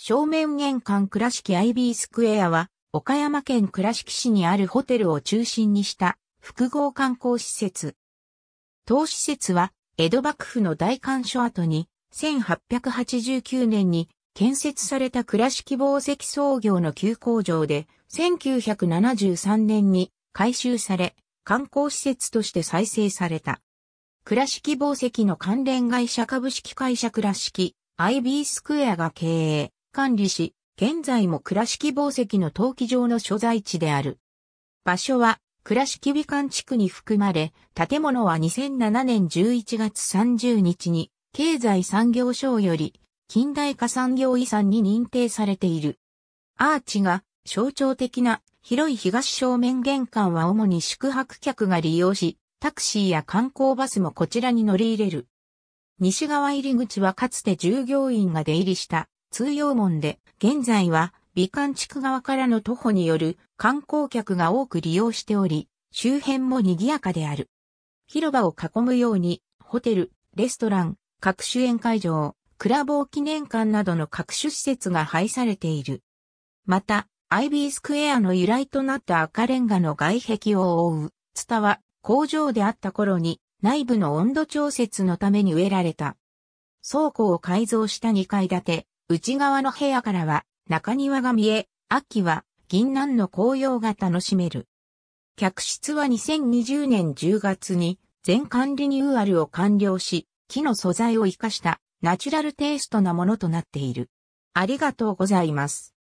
正面玄関倉敷 IB スクエアは、岡山県倉敷市にあるホテルを中心にした複合観光施設。当施設は、江戸幕府の大官所跡に、1889年に建設された倉敷宝石創業の旧工場で、1973年に改修され、観光施設として再生された。倉敷宝石の関連会社株式会社倉敷 IB スクエアが経営、管理し、現在も倉敷宝石の陶器場の所在地である。場所は、倉敷美観地区に含まれ、建物は2007年11月30日に、経済産業省より、近代化産業遺産に認定されている。アーチが象徴的な広い東正面玄関は主に宿泊客が利用し、タクシーや観光バスもこちらに乗り入れる。西側入り口はかつて従業員が出入りした通用門で、現在は美観地区側からの徒歩による観光客が多く利用しており、周辺も賑やかである。広場を囲むように、ホテル、レストラン、各種宴会場、クラボー記念館などの各種施設が配されている。また、IB スクエアの由来となった赤レンガの外壁を覆う、ツタは工場であった頃に内部の温度調節のために植えられた。倉庫を改造した2階建て、内側の部屋からは中庭が見え、秋は銀杏の紅葉が楽しめる。客室は2020年10月に全館リニューアルを完了し、木の素材を活かしたナチュラルテイストなものとなっている。ありがとうございます。